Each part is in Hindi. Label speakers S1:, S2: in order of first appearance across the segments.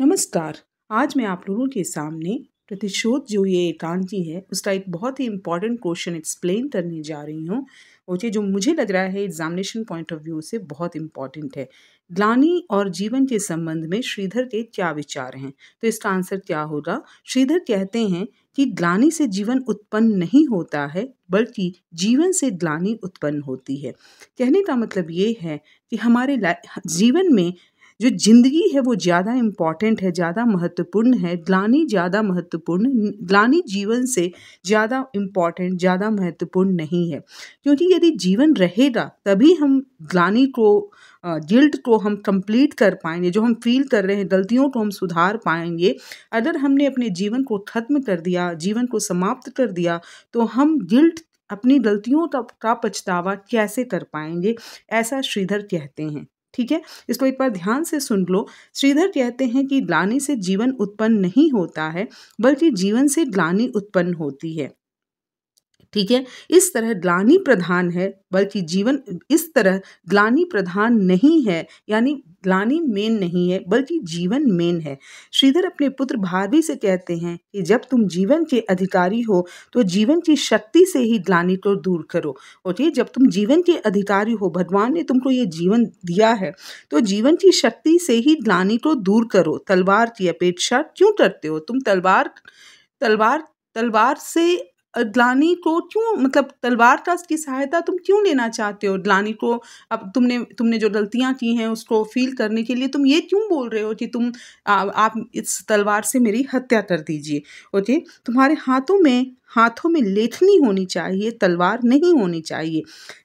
S1: नमस्कार आज मैं आप लोगों के सामने प्रतिशोध जो ये एकांकी है उसका एक बहुत ही इंपॉर्टेंट क्वेश्चन एक्सप्लेन करने जा रही हूँ और ये जो मुझे लग रहा है एग्जामिनेशन पॉइंट ऑफ व्यू से बहुत इंपॉर्टेंट है ग्लानी और जीवन के संबंध में श्रीधर के क्या विचार हैं तो इसका आंसर क्या होगा श्रीधर कहते हैं कि ग्लानी से जीवन उत्पन्न नहीं होता है बल्कि जीवन से ग्लानी उत्पन्न होती है कहने का मतलब ये है कि हमारे जीवन में जो ज़िंदगी है वो ज़्यादा इम्पॉर्टेंट है ज़्यादा महत्वपूर्ण है ग्लानी ज़्यादा महत्वपूर्ण ग्लानी जीवन से ज़्यादा इम्पॉर्टेंट ज़्यादा महत्वपूर्ण नहीं है क्योंकि यदि जीवन रहेगा तभी हम ग्लानी को गिल्ट को हम कंप्लीट कर पाएंगे जो हम फील कर रहे हैं गलतियों को हम सुधार पाएंगे अगर हमने अपने जीवन को खत्म कर दिया जीवन को समाप्त कर दिया तो हम गिल्ट अपनी गलतियों का पछतावा कैसे कर पाएंगे ऐसा श्रीधर कहते हैं ठीक है इसको एक बार ध्यान से सुन लो श्रीधर कहते हैं कि ग्लानी से जीवन उत्पन्न नहीं होता है बल्कि जीवन से ग्लानी उत्पन्न होती है ठीक है इस तरह ग्लानी प्रधान है बल्कि जीवन इस तरह ग्लानी प्रधान नहीं है यानी ग्लानी मेन नहीं है बल्कि जीवन मेन है श्रीधर अपने पुत्र भारवी से कहते हैं कि जब तुम जीवन के अधिकारी हो तो जीवन की शक्ति से ही ग्लानी को दूर करो ओके जब तुम जीवन के अधिकारी हो भगवान ने तुमको ये जीवन दिया है तो जीवन की शक्ति से ही ग्लानी को दूर करो तलवार की अपेक्षा क्यों करते हो तुम तलवार तलवार तलवार से ग्लानी को क्यों मतलब तलवार का की सहायता तुम क्यों लेना चाहते हो ग्लानी को अब तुमने तुमने जो गलतियाँ की हैं उसको फील करने के लिए तुम ये क्यों बोल रहे हो कि तुम आ, आप इस तलवार से मेरी हत्या कर दीजिए ओके तुम्हारे हाथों में हाथों में लेखनी होनी चाहिए तलवार नहीं होनी चाहिए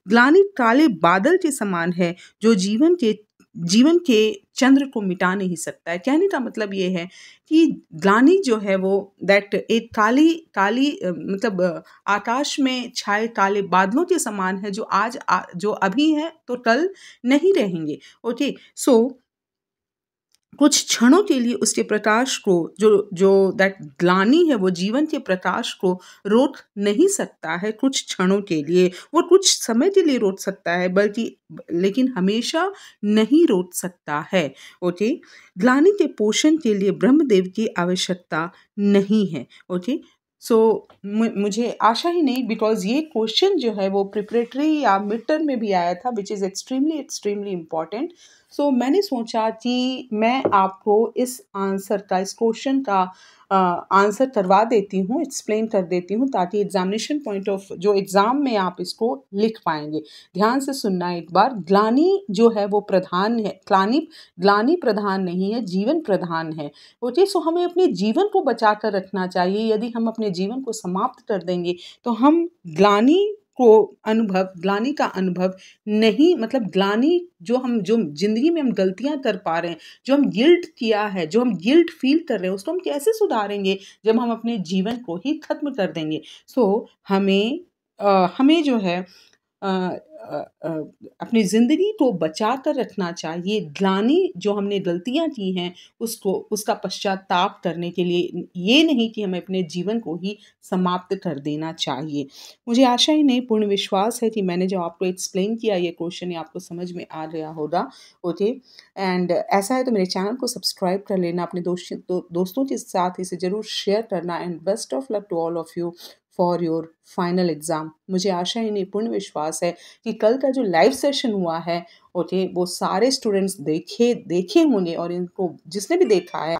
S1: ग्लानी काले बादल के समान है जो जीवन के जीवन के चंद्र को मिटा नहीं सकता है कहने का मतलब ये है कि ग्लानी जो है वो दैट एक काली काली मतलब आकाश में छाए काले बादलों के समान है जो आज आ, जो अभी है तो कल नहीं रहेंगे ओके सो कुछ क्षणों के लिए उसके प्रकाश को जो जो दैट ग्लानी है वो जीवन के प्रकाश को रोक नहीं सकता है कुछ क्षणों के लिए वो कुछ समय के लिए रोक सकता है बल्कि लेकिन हमेशा नहीं रोक सकता है ओके ग्लानी के पोषण के लिए ब्रह्मदेव की आवश्यकता नहीं है ओके सो so, मुझे आशा ही नहीं बिकॉज ये क्वेश्चन जो है वो प्रिपरेटरी या मिड टर्म में भी आया था which is extremely extremely important so so, मैंने सोचा कि मैं आपको इस आंसर का इस क्वेश्चन का आंसर आंसर करवा देती हूँ एक्सप्लेन कर देती हूँ ताकि एग्जामिनेशन पॉइंट ऑफ जो एग्ज़ाम में आप इसको लिख पाएंगे ध्यान से सुनना एक बार ग्लानी जो है वो प्रधान है क्लानी ग्लानी प्रधान नहीं है जीवन प्रधान है ओके सो हमें अपने जीवन को बचा कर रखना चाहिए यदि हम अपने जीवन को समाप्त कर देंगे तो हम ग्लानी को अनुभव ग्लानी का अनुभव नहीं मतलब ग्लानी जो हम जो ज़िंदगी में हम गलतियां कर पा रहे हैं जो हम गिल्ट किया है जो हम गिल्ट फील कर रहे हैं उसको हम कैसे सुधारेंगे जब हम अपने जीवन को ही खत्म कर देंगे सो so, हमें आ, हमें जो है आ, अपनी ज़िंदगी को बचा कर रखना चाहिए ग्लानी जो हमने गलतियाँ की हैं उसको उसका पश्चाताप करने के लिए ये नहीं कि हमें अपने जीवन को ही समाप्त कर देना चाहिए मुझे आशा ही नहीं पूर्ण विश्वास है कि मैंने जो आपको एक्सप्लेन किया ये क्वेश्चन आपको समझ में आ गया होगा ओके एंड ऐसा है तो मेरे चैनल को सब्सक्राइब कर लेना अपने दोस्तों दो, दोस्तों के साथ इसे ज़रूर शेयर करना and best of luck to all of you for your final exam मुझे आशा इन्हें पूर्ण विश्वास है कि कल का जो लाइव सेशन हुआ है ओके वो सारे स्टूडेंट्स देखे देखे होंगे और इनको जिसने भी देखा है